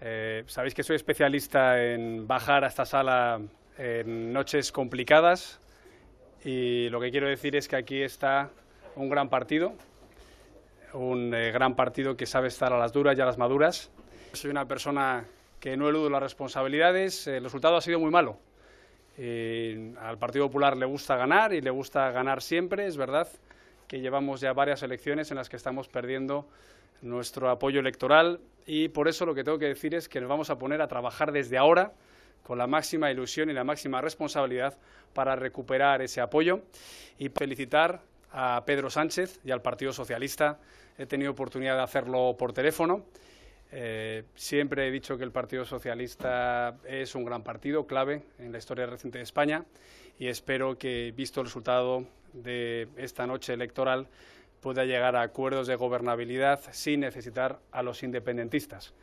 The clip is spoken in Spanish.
Eh, sabéis que soy especialista en bajar a esta sala en noches complicadas y lo que quiero decir es que aquí está un gran partido, un eh, gran partido que sabe estar a las duras y a las maduras. Soy una persona que no eludo las responsabilidades, eh, el resultado ha sido muy malo. al Partido Popular le gusta ganar y le gusta ganar siempre, es verdad que llevamos ya varias elecciones en las que estamos perdiendo nuestro apoyo electoral, y por eso lo que tengo que decir es que nos vamos a poner a trabajar desde ahora con la máxima ilusión y la máxima responsabilidad para recuperar ese apoyo y felicitar a Pedro Sánchez y al Partido Socialista. He tenido oportunidad de hacerlo por teléfono. Eh, siempre he dicho que el Partido Socialista es un gran partido, clave en la historia reciente de España y espero que, visto el resultado de esta noche electoral, pueda llegar a acuerdos de gobernabilidad sin necesitar a los independentistas.